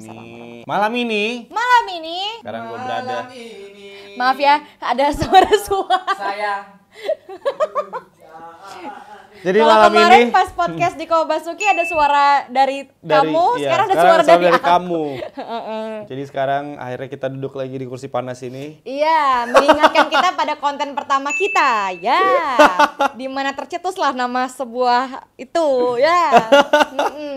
ini. Malam ini. Malam ini. Sekarang gue berada. Ini. Maaf ya, ada suara-suara. Saya. Jadi Kalau malam kemarin ini pas podcast di Kobasuki ada suara dari, dari kamu, iya, sekarang ada sekarang suara dari, dari aku. kamu. Jadi sekarang akhirnya kita duduk lagi di kursi panas ini. Iya, mengingatkan kita pada konten pertama kita. Ya. di mana tercetuslah nama sebuah itu, ya.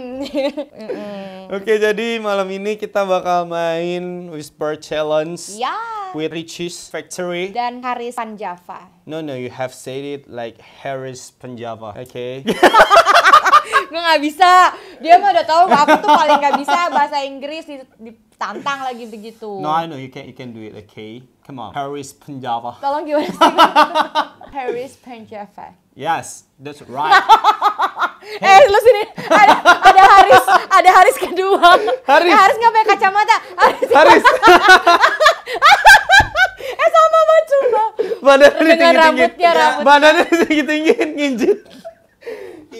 Oke, jadi malam ini kita bakal main Whisper Challenge. Ya. With Richie's Factory dan Haris Panjava. No, no, you have said it like Harris Panjava. Oke. Okay. gue nggak bisa. Dia mah udah tahu aku tuh paling nggak bisa bahasa Inggris ditantang lagi begitu. No, I know you can you can do it. Okay, come on. Paris Punjava. Tolong gimana sih? Paris Punjava. Yes, that's right. Eh, hey. Eh, lu sini ada ada Haris, ada Haris kedua. Haris. Eh, Haris kacamata. Haris. Haris. eh sama sama cuma. Badannya tinggi-tinggi. Rambutnya rambut. Badannya tinggi-tinggi nginjit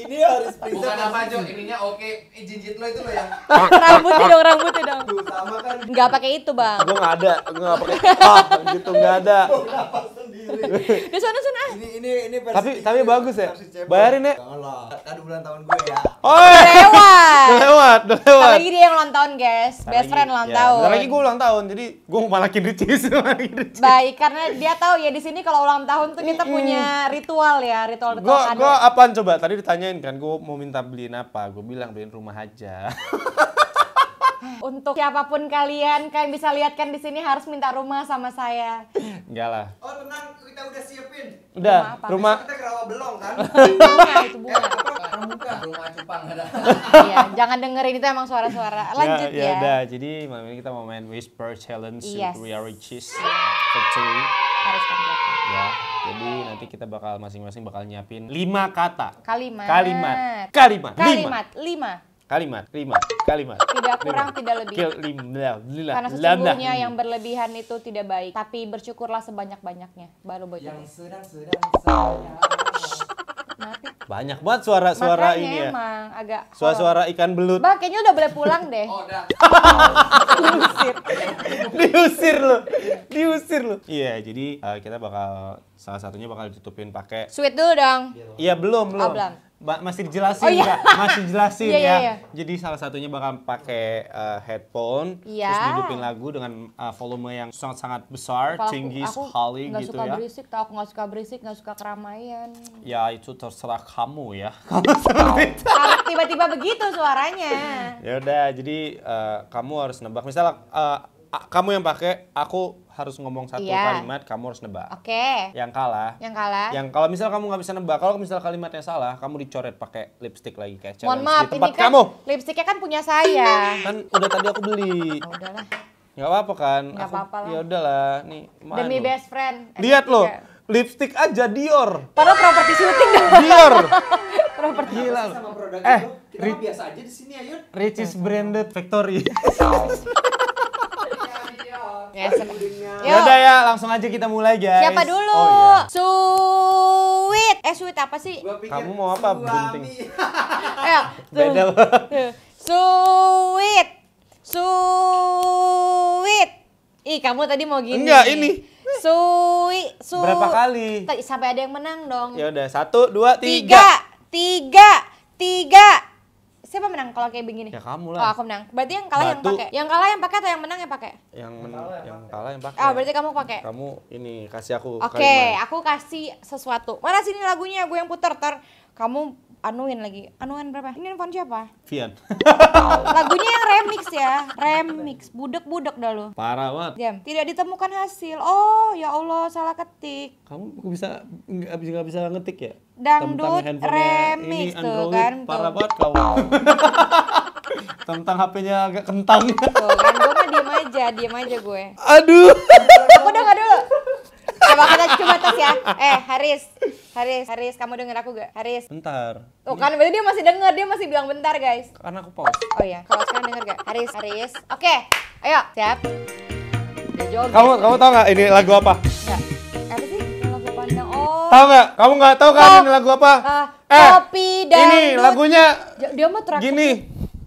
ini harus periksa bukan apa aja ininya oke eh jinjit lo itu lo yang rambutnya dong rambutnya dong kan? nggak pakai itu bang gue nggak ada gue nggak pakai ah gitu nggak ada di sana sana. Ini ini ini versi Tapi tapi bagus ya. Bayarin ya. Allah. Tadi bulan tahun gue ya. Oh, lewat. lewat, lewat. Lagi dia yang ulang tahun, guys. Best friend ulang tahun. Lagi gue ulang tahun. Jadi gue mau malakin Ricis. Baik, karena dia tahu ya di sini kalau ulang tahun tuh kita punya ritual ya, ritual ritual Gue apaan coba? Tadi ditanyain kan gue mau minta beliin apa? Gue bilang beliin rumah aja. untuk siapapun kalian kalian bisa lihat kan di sini harus minta rumah sama saya. Enggak lah. Oh tenang kita udah siapin. Udah. Rumah. Apa? rumah... Kita kerawa belong kan. itu bunga. Eh, rumah cupang Iya jangan dengerin itu emang suara-suara. Ya, Lanjut ya. Ya, udah jadi malam ini kita mau main whisper challenge yes. Surya Riches Factory. Harus kan Ya. Jadi nanti kita bakal masing-masing bakal nyiapin lima kata. Kalimat. Kalimat. Kalimat. Kalimat. Lima. lima. Kalimat, lima, kalimat. Tidak kurang, lima. tidak lebih. Kalimat. Karena sesungguhnya yang berlebihan itu tidak baik. Tapi bersyukurlah sebanyak-banyaknya. Baru bocor. Yang sedang sudah. Mati. Banyak banget suara-suara ini ya. agak suara-suara ikan belut. Bang, kayaknya udah boleh pulang deh. oh, Diusir. Diusir lo. Diusir lo. Iya, jadi uh, kita bakal salah satunya bakal ditutupin pakai Sweet dulu dong. Iya, belum, belum. Oh, belum masih dijelasin oh, iya. masih jelasin iya, ya. Iya, iya. Jadi salah satunya bakal pakai uh, headphone iya. terus dihidupin lagu dengan uh, volume yang sangat sangat besar, Apalagi tinggi aku, aku sekali gak gitu suka ya. berisik, tau aku nggak suka berisik, gak suka keramaian. Ya itu terserah kamu ya. Tiba-tiba begitu suaranya. ya udah, jadi uh, kamu harus nebak. Misalnya uh, kamu yang pakai, aku harus ngomong satu yeah. kalimat, kamu harus nebak. Oke. Okay. Yang kalah. Yang kalah. Yang kalau misal kamu nggak bisa nebak, kalau misal kalimatnya salah, kamu dicoret pakai lipstick lagi kayak Mohon maaf, di tempat ini kan, kamu. Lipstiknya kan punya saya. Kan udah tadi aku beli. Oh, udahlah. Gak apa-apa kan? Gak apa-apa lah. Ya udahlah, nih. Manu. Demi anu. best friend. Lihat loh, lipstick aja Dior. Padahal properti syuting dong. Dior. properti. Gila Sama produk eh, itu, kita biasa aja di sini ayo. Richie's branded factory. Ya Ya, ya udah ya, langsung aja kita mulai guys. Siapa dulu? Oh, yeah. Sweet. Eh sweet apa sih? Kamu mau apa? Bunting. Ayo. Beda. Sweet. Sweet. Ih, kamu tadi mau gini. Enggak, ini. Sui, su. Berapa kali? Sampai ada yang menang dong. Ya udah, satu, dua, tiga. Tiga, tiga, tiga. Siapa menang kalau kayak begini? Ya kamu lah. Oh, aku menang. Berarti yang kalah Batu. yang pakai. Yang kalah yang pakai atau yang menang yang pakai? Yang menang, yang kalah yang pakai. Oh, berarti kamu pakai. Kamu ini kasih aku Oke, okay, aku kasih sesuatu. Mana sini lagunya gue yang puter ter. Kamu anuin lagi. Anuin berapa? Ini handphone siapa? Vian. lagunya yang remix ya. Remix. Budek-budek dah lu. Parah banget. Diam. Tidak ditemukan hasil. Oh, ya Allah, salah ketik. Kamu bisa nggak bisa nggak bisa ngetik ya? Dangdut remix ini Android, tuh kan. Parah banget kamu. tentang HP-nya agak kentang. Tuh kan, gue mah diem aja, diem aja gue. Aduh. Aku udah gak dulu coba kita coba tes ya. Eh, Haris. Haris, Haris, kamu denger aku gak? Haris. Bentar. Oh, kan berarti dia masih denger, dia masih bilang bentar, guys. Karena aku pause. Oh iya, kalau sekarang denger gak? Haris, Haris. Oke, okay. ayo. Siap. Kamu kamu tahu gak ini lagu apa? Enggak. Apa sih? Lagu pandang. Oh. Tahu gak? Kamu gak tahu kan oh. ini lagu apa? Uh, eh, kopi dan Ini lagunya. Dia mau terakhir. Gini.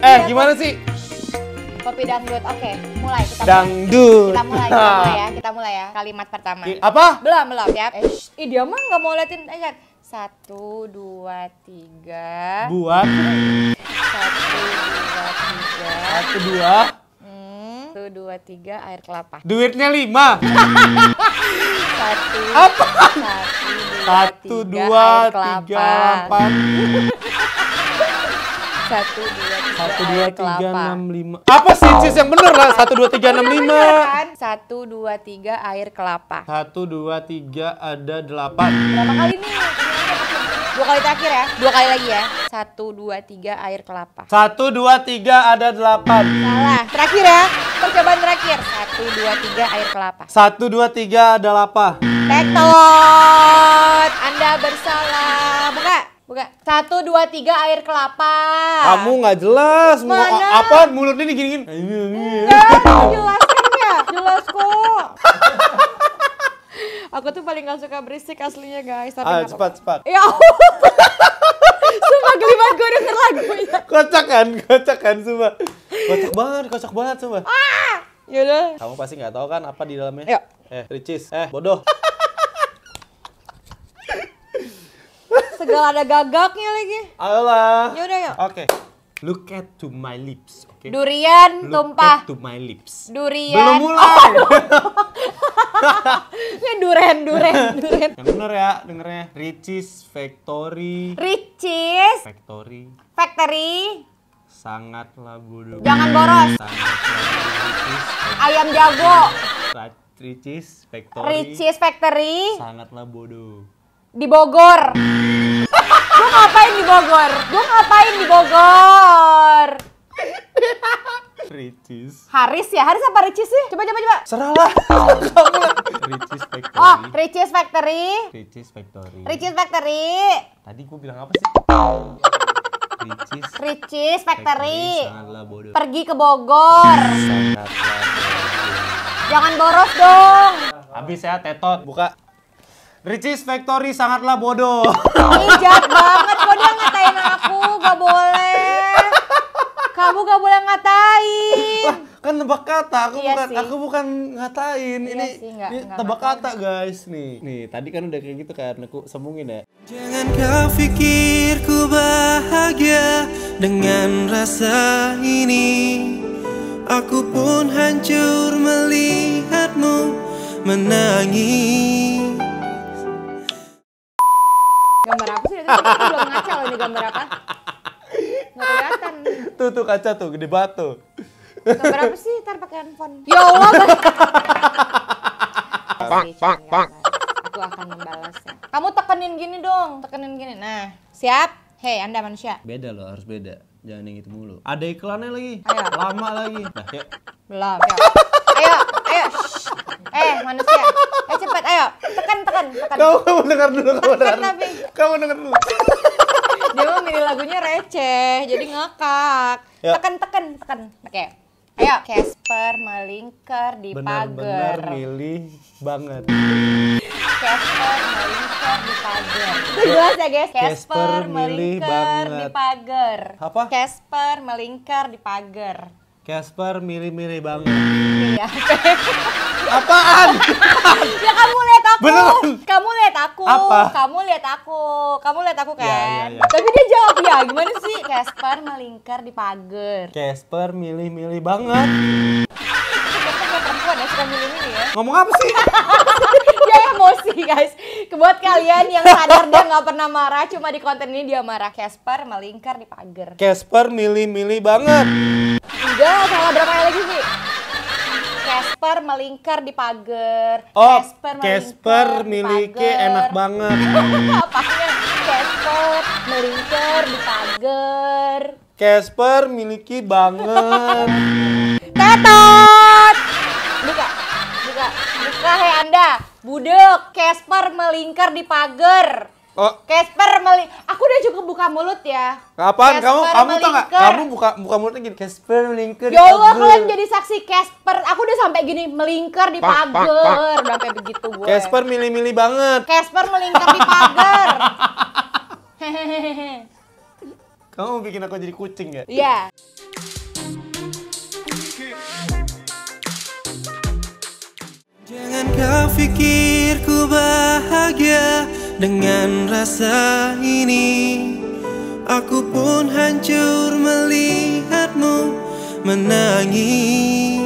Eh, gimana sih? kopi dangdut. Oke, mulai kita dangdut. Mulai. Kita mulai, kita mulai ya. Kita mulai ya. Kalimat pertama. Apa? Belum, belum, ya. Eh, ih, dia mah nggak mau liatin. Lihat. Eh, satu, dua, tiga. Buat. Satu, dua, tiga. Satu, dua. Hmm. Satu, dua, tiga. Air kelapa. Duitnya lima. satu. Apa? Satu, dua, satu, dua tiga, tiga empat. satu, dua. Satu dua tiga enam lima. Apa sih sis yang bener lah? Satu dua tiga enam lima. Kan? Satu dua tiga air kelapa. Satu dua tiga ada delapan. Berapa kali nih? Dua kali terakhir ya? Dua kali lagi ya? Satu dua tiga air kelapa. Satu dua tiga ada delapan. Salah. Terakhir ya? Percobaan terakhir. Satu dua tiga air kelapa. Satu dua tiga ada lapa. Tektot. Anda bersalah buka. Satu, dua, tiga, air kelapa. Kamu nggak jelas. Mana? Mau, apa? Mulut ini gini-gini. Nah, ini, ini. ya. Jelas kok. Aku tuh paling nggak suka berisik aslinya guys. Tapi Ayo ah, cepat, cepat. Ya Sumpah geli gue denger lagunya. Kocak kan? Kocak kan, sumpah. Kocak banget, kocak banget, sumpah. Ah! Yaudah. Kamu pasti nggak tahu kan apa di dalamnya? Yuk. Ya. Eh, ricis. Eh, bodoh. Gagal ada gagaknya lagi. Ayolah. Yaudah yuk. Oke. Okay. Look at to my lips. Okay. Durian Look tumpah. At to my lips. Durian. Belum mulai. Ini durian, durian, durian. Yang bener ya, dengernya. Ricis Factory. Ricis. Factory. Factory. Sangatlah bodoh. Jangan boros. Ayam jago. Ricis Factory. Ricis Factory. Sangatlah bodoh di Bogor. gue ngapain di Bogor? Gue ngapain di Bogor? Ricis. Haris ya? Haris apa Ricis sih? Coba coba coba. Serah lah. Ricis Factory. Oh, Ricis Factory. Ricis Factory. Ricis Factory. Tadi gue bilang apa sih? Ricis. Ricis Factory. Factory Pergi ke Bogor. Jangan boros dong. Habis ya tetot. Buka. Ricis Factory sangatlah bodoh. Ijat banget. Kok dia ngatain aku? Gak boleh. Kamu gak boleh ngatain. Wah, kan tebak kata. Aku iya bukan, sih. aku bukan ngatain. Iya ini, sih, gak, ini gak tebak ngatain. kata guys nih. Nih tadi kan udah kayak gitu kan. Aku sembungin ya. Jangan kau pikir ku bahagia dengan rasa ini. Aku pun hancur melihatmu menangis. Kan belum ngaca loh ini gambar apa. Nggak kelihatan. Tuh, tuh kaca tuh, gede banget tuh. Gambar apa sih? Ntar pakai handphone. Ya Allah. Pak, pak, pak. Aku akan membalasnya. Kamu tekenin gini dong, tekenin gini. Nah, siap? Hei, Anda manusia. Beda loh, harus beda. Jangan yang itu mulu. Ada iklannya lagi. Ayo. Lama lagi. Nah, yuk. Belum. Yuk. Ayo, ayo. Eh, manusia. Eh, cepat, ayo. Tekan, tekan, tekan. Kamu dengar dulu, kamu dengar. Tekan tapi. Kamu denger dulu. Dia mau milih lagunya receh, jadi ngekak. Ya. Tekan, tekan, tekan. Oke. Okay. Ayo, Casper melingkar di pagar. Benar-benar milih banget. Casper melingkar di pagar. Jelas ya guys, Casper melingkar di pagar. Apa? Casper melingkar di pagar. Casper milih-milih banget. Iya. Apaan? ya kamu lihat aku. Beneran. Kamu lihat aku. Apa? Kamu lihat aku. Kamu lihat aku iya, iya, kan. Ya, ya, ya. Tapi dia jawab ya. Gimana sih? Casper melingkar di pagar. Casper milih-milih banget. perempuan ya suka milih-milih ya. Ngomong apa sih? dia emosi guys. Buat kalian yang sadar dia nggak pernah marah, cuma di konten ini dia marah. Casper melingkar di pagar. Casper milih-milih banget tiga salah berapa kali lagi sih? Casper melingkar di pagar. Oh, Casper, Casper miliki enak banget. Apanya? Casper melingkar di pagar. Casper miliki banget. Tetot. Buka. Buka. Buka hei Anda. Budek, Casper melingkar di pagar. Oh. Casper meli. Aku udah cukup buka mulut ya. Kapan kamu kamu melingker. tau gak? Kamu buka buka mulutnya gini Casper melingkar. Ya Allah kalian jadi saksi Casper. Aku udah sampai gini melingkar di pagar. sampai begitu gue. Casper milih-milih banget. Casper melingkar di pagar. kamu bikin aku jadi kucing ya? Iya. Jangan kau pikir ku bahagia dengan rasa ini Aku pun hancur melihatmu menangis